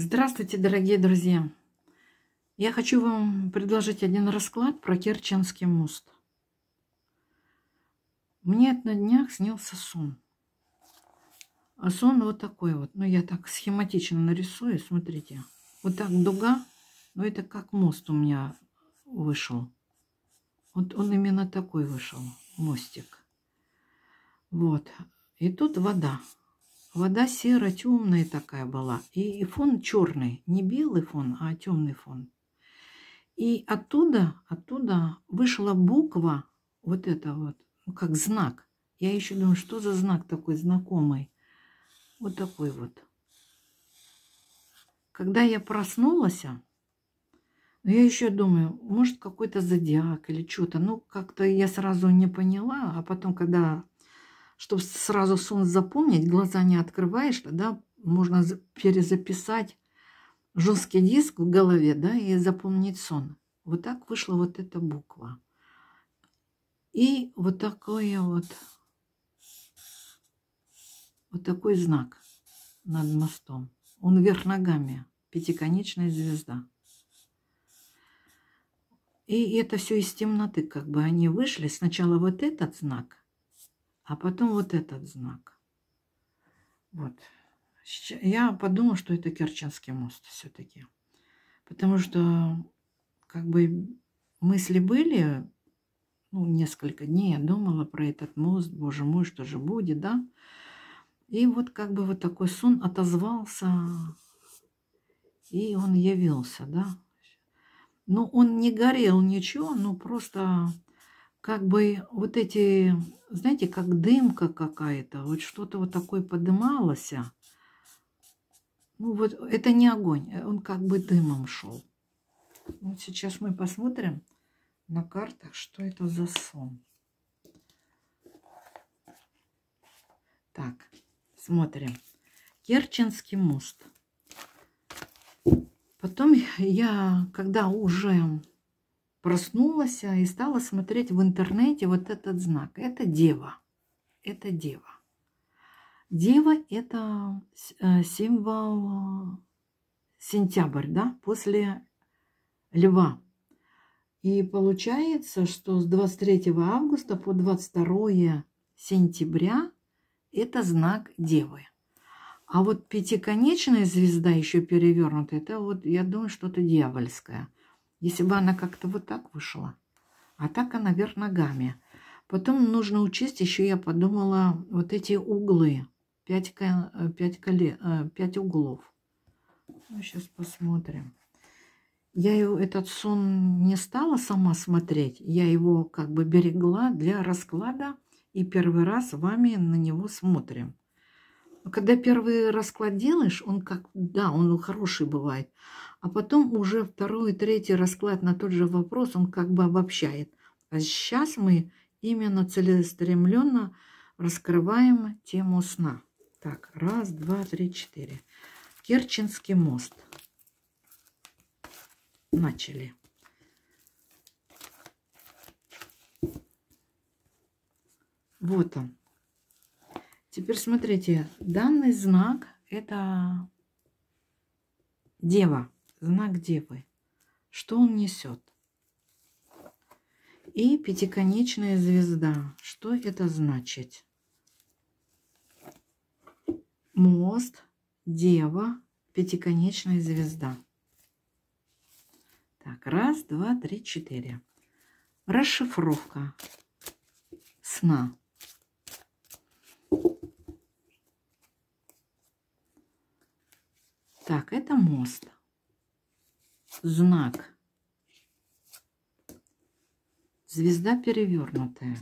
Здравствуйте, дорогие друзья! Я хочу вам предложить один расклад про Керченский мост. Мне на днях снился сон. А сон вот такой вот. Ну, я так схематично нарисую, смотрите. Вот так дуга, но ну, это как мост у меня вышел. Вот он именно такой вышел, мостик. Вот. И тут вода. Вода серо темная такая была. И фон черный. Не белый фон, а темный фон. И оттуда, оттуда вышла буква, вот это вот, ну, как знак. Я еще думаю, что за знак такой знакомый. Вот такой вот. Когда я проснулась, а, но ну, я еще думаю, может, какой-то зодиак или что-то. Ну, как-то я сразу не поняла. А потом, когда чтобы сразу сон запомнить, глаза не открываешь, тогда можно перезаписать жесткий диск в голове, да, и запомнить сон. Вот так вышла вот эта буква. И вот такое вот, вот такой знак над мостом. Он вверх ногами, пятиконечная звезда. И это все из темноты, как бы они вышли. Сначала вот этот знак – а потом вот этот знак. Вот. Я подумала, что это Керченский мост все-таки. Потому что как бы мысли были, ну, несколько дней я думала про этот мост, боже мой, что же будет, да? И вот как бы вот такой сон отозвался, и он явился, да? Но он не горел ничего, ну просто как бы вот эти, знаете, как дымка какая-то, вот что-то вот такое подымалось. Ну вот это не огонь, э, он как бы дымом шел. Вот сейчас мы посмотрим на картах, что это за сон. Так, смотрим. Керченский мост. Потом я, когда уже проснулась и стала смотреть в интернете вот этот знак. Это дева. Это дева. Дева – это э, символ сентябрь, да, после льва. И получается, что с 23 августа по 22 сентября это знак Девы. А вот пятиконечная звезда, еще перевернутая, это вот, я думаю, что-то дьявольское – если бы она как-то вот так вышла. А так она вверх ногами. Потом нужно учесть, еще я подумала, вот эти углы. пять пять коле, 5 э, углов. Ну, сейчас посмотрим. Я этот сон не стала сама смотреть. Я его как бы берегла для расклада. И первый раз с вами на него смотрим когда первый расклад делаешь, он как, да, он хороший бывает, а потом уже второй третий расклад на тот же вопрос, он как бы обобщает. А сейчас мы именно целеустремленно раскрываем тему сна. Так, раз, два, три, четыре. Керченский мост. Начали. Вот он, Теперь смотрите, данный знак это Дева, знак Девы. Что он несет? И пятиконечная звезда. Что это значит? Мост, Дева, пятиконечная звезда. Так, раз, два, три, четыре. Расшифровка сна. Так, это мост. Знак. Звезда перевернутая.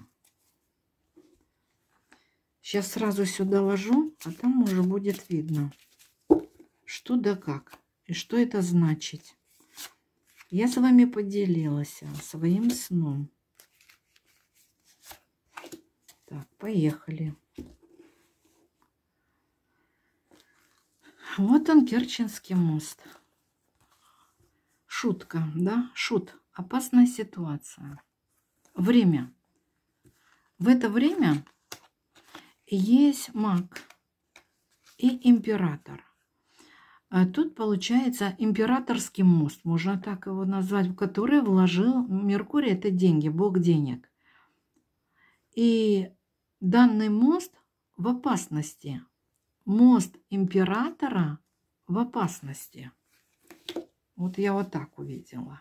Сейчас сразу сюда ложу, а там уже будет видно, что да как, и что это значит. Я с вами поделилась своим сном. Так, поехали. Поехали. Вот он, Керченский мост. Шутка, да? Шут. Опасная ситуация. Время. В это время есть маг и император. А тут получается императорский мост, можно так его назвать, в который вложил Меркурий, это деньги, бог денег. И данный мост в опасности – Мост императора в опасности. Вот я вот так увидела.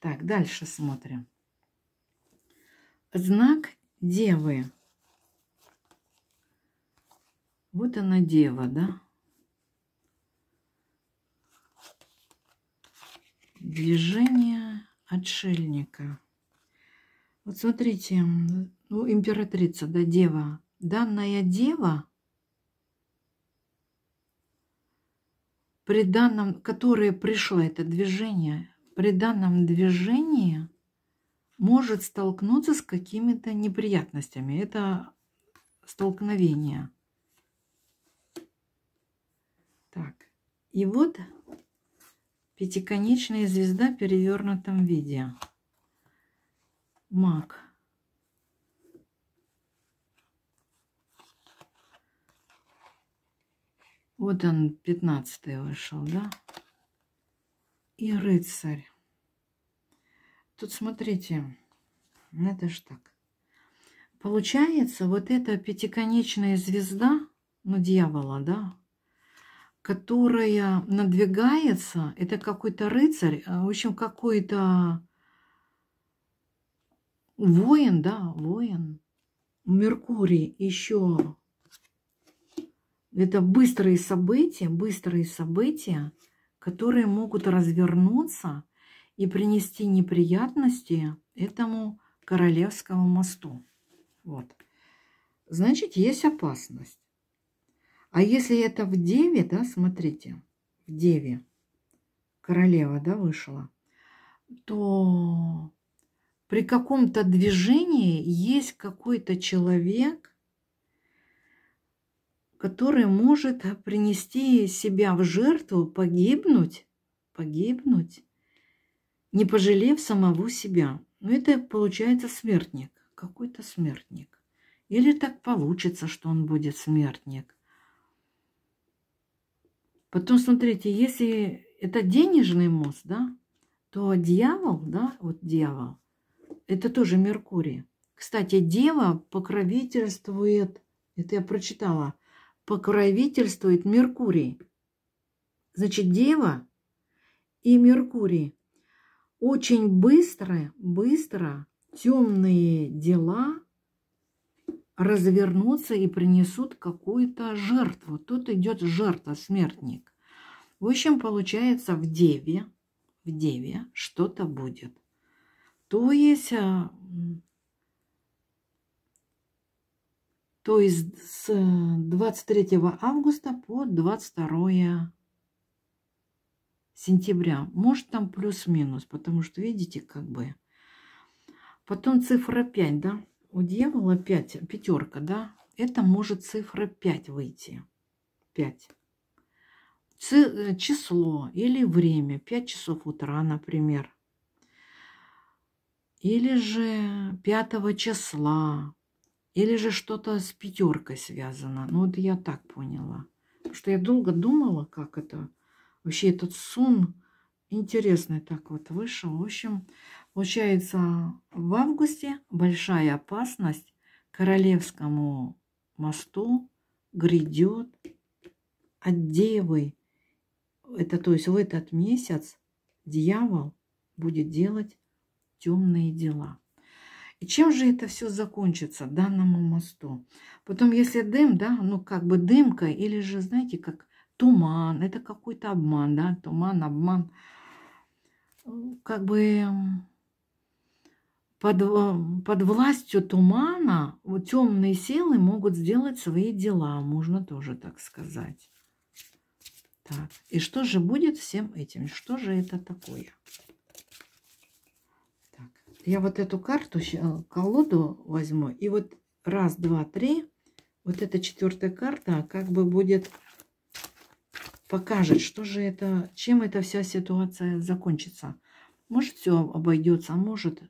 Так, дальше смотрим. Знак Девы. Вот она Дева, да? Движение отшельника. Вот смотрите, ну, императрица, да, Дева. Данная Дева – при данном, которое пришло это движение, при данном движении может столкнуться с какими-то неприятностями. Это столкновение. Так, и вот пятиконечная звезда в перевернутом виде. Маг. Вот он, 15 вышел, да? И рыцарь. Тут смотрите, ну это ж так. Получается, вот эта пятиконечная звезда, ну, дьявола, да, которая надвигается, это какой-то рыцарь, а, в общем, какой-то воин, да, воин. Меркурий еще это быстрые события, быстрые события, которые могут развернуться и принести неприятности этому королевскому мосту. Вот. Значит, есть опасность. А если это в Деве, да, смотрите, в Деве королева, да, вышла, то при каком-то движении есть какой-то человек, который может принести себя в жертву, погибнуть, погибнуть, не пожалев самого себя. Но ну, это получается смертник, какой-то смертник. Или так получится, что он будет смертник. Потом, смотрите, если это денежный мост, да, то дьявол, да, вот дьявол, это тоже Меркурий. Кстати, дева покровительствует, это я прочитала – покровительствует Меркурий. Значит, Дева и Меркурий очень быстро, быстро темные дела развернутся и принесут какую-то жертву. Тут идет жертва, смертник. В общем, получается, в Деве, в Деве что-то будет. То есть а, То есть с 23 э, августа по 22 сентября. Может там плюс-минус, потому что видите, как бы. Потом цифра 5, да? У дьявола 5, пятерка, да? Это может цифра 5 выйти. 5. Ци э, число или время. 5 часов утра, например. Или же 5 числа, или же что-то с пятеркой связано. Ну, вот я так поняла. Потому что я долго думала, как это. Вообще этот сон интересный так вот вышел. В общем, получается, в августе большая опасность Королевскому мосту грядет от девы. Это то есть в этот месяц дьявол будет делать темные дела. И чем же это все закончится данному мосту? Потом, если дым, да, ну как бы дымка, или же, знаете, как туман, это какой-то обман, да, туман, обман, как бы под, э, под властью тумана вот, темные силы могут сделать свои дела, можно тоже так сказать. Так, и что же будет всем этим? Что же это такое? Я вот эту карту, э, колоду возьму. И вот раз, два, три. Вот эта четвертая карта как бы будет покажет, что же это, чем эта вся ситуация закончится. Может, все обойдется, а может,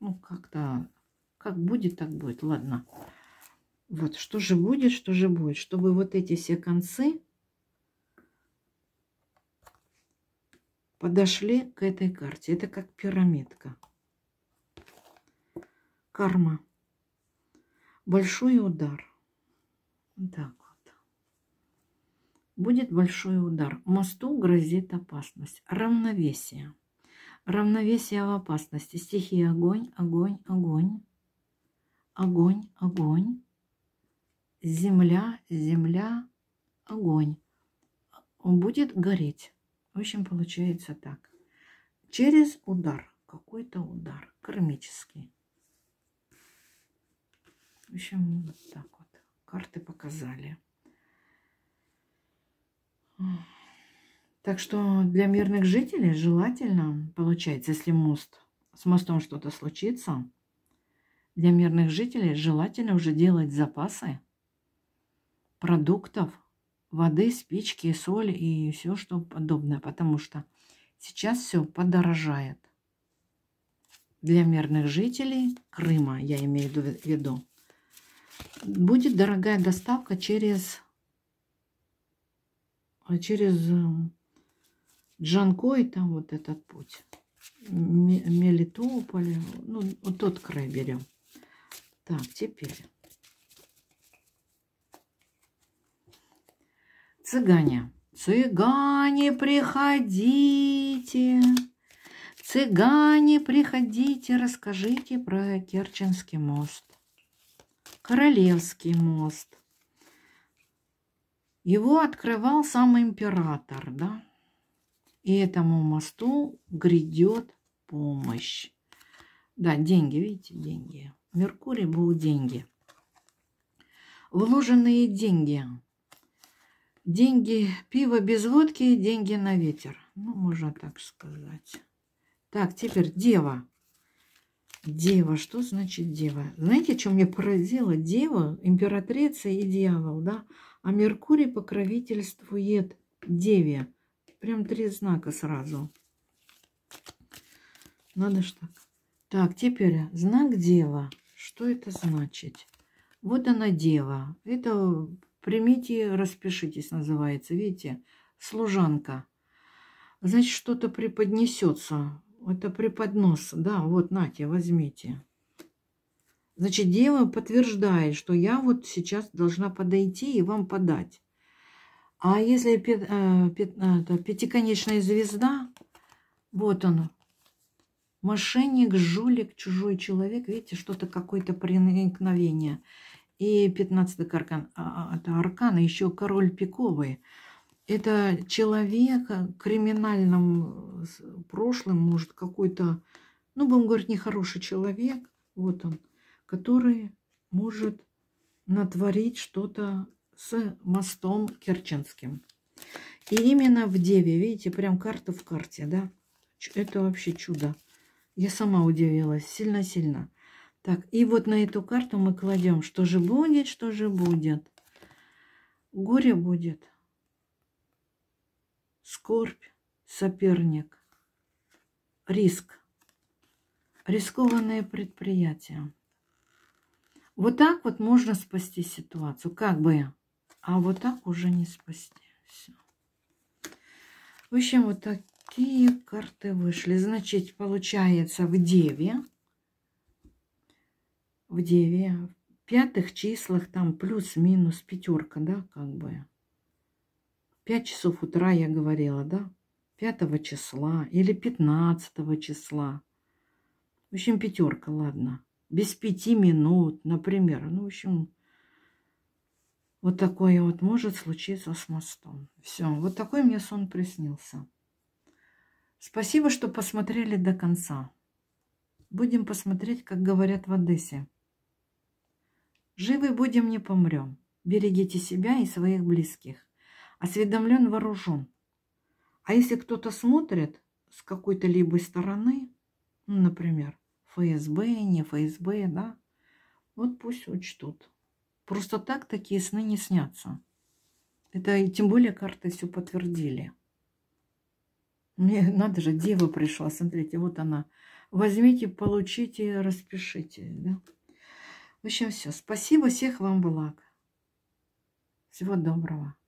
ну, как-то, как будет, так будет, ладно. Вот, что же будет, что же будет, чтобы вот эти все концы подошли к этой карте. Это как пирамидка. Карма. Большой удар. Так вот. Будет большой удар. Мосту грозит опасность. Равновесие. Равновесие в опасности. Стихия огонь, огонь, огонь. Огонь, огонь. Земля, земля, огонь. Он будет гореть. В общем, получается так. Через удар, какой-то удар, кармический. В общем, вот так вот. Карты показали. Так что для мирных жителей желательно, получается, если мост, с мостом что-то случится, для мирных жителей желательно уже делать запасы продуктов, воды, спички, соль и все, что подобное, потому что сейчас все подорожает. Для мирных жителей Крыма, я имею в виду, будет дорогая доставка через, э, через э, Джанкой, там вот этот путь. Мелитополе, ну, вот тот край берем. Так, теперь. Цыгане. Цыгане, приходите. Цыгане, приходите, расскажите про Керченский мост. Королевский мост. Его открывал сам император, да? И этому мосту грядет помощь. Да, деньги, видите, деньги. Меркурий был деньги. Вложенные деньги. Деньги, пиво без водки, деньги на ветер. Ну, можно так сказать. Так, теперь дева. Дева, что значит дева? Знаете, что мне поразило? Дева, императрица и дьявол, да? А Меркурий покровительствует деве. Прям три знака сразу. Надо что? так. Так, теперь знак дева. Что это значит? Вот она дева. Это примите, распишитесь, называется. Видите, служанка. Значит, что-то преподнесется это преподнос. Да, вот, Натя, возьмите. Значит, дева подтверждает, что я вот сейчас должна подойти и вам подать. А если пет, э, пет, э, это, пятиконечная звезда, вот он, мошенник, жулик, чужой человек, видите, что-то какое-то проникновение. И пятнадцатый аркан, а, а, это аркан, еще король пиковый – это человека криминальным э, прошлым, может, какой-то, ну, будем говорить, нехороший человек, вот он, который может натворить что-то с мостом Керченским. И именно в Деве, видите, прям карта в карте, да? Это вообще чудо. Я сама удивилась, сильно-сильно. Так, и вот на эту карту мы кладем, что же будет, что же будет. Горе будет скорбь, соперник, риск, рискованные предприятия. Вот так вот можно спасти ситуацию, как бы, а вот так уже не спасти. Все. В общем, вот такие карты вышли. Значит, получается в Деве, в Деве, в пятых числах там плюс-минус пятерка, да, как бы. 5 часов утра я говорила, да? 5 числа или 15 числа. В общем, пятерка, ладно. Без пяти минут, например. Ну, в общем, вот такое вот может случиться с мостом. Все, вот такой мне сон приснился. Спасибо, что посмотрели до конца. Будем посмотреть, как говорят в Одессе. Живы будем, не помрем. Берегите себя и своих близких осведомлен, вооружен. А если кто-то смотрит с какой-то либо стороны, ну, например, ФСБ, не ФСБ, да, вот пусть учтут. Просто так такие сны не снятся. Это и тем более карты все подтвердили. Мне надо же, дева пришла, смотрите, вот она. Возьмите, получите, распишите, да. В общем, все. Спасибо, всех вам благ. Всего доброго.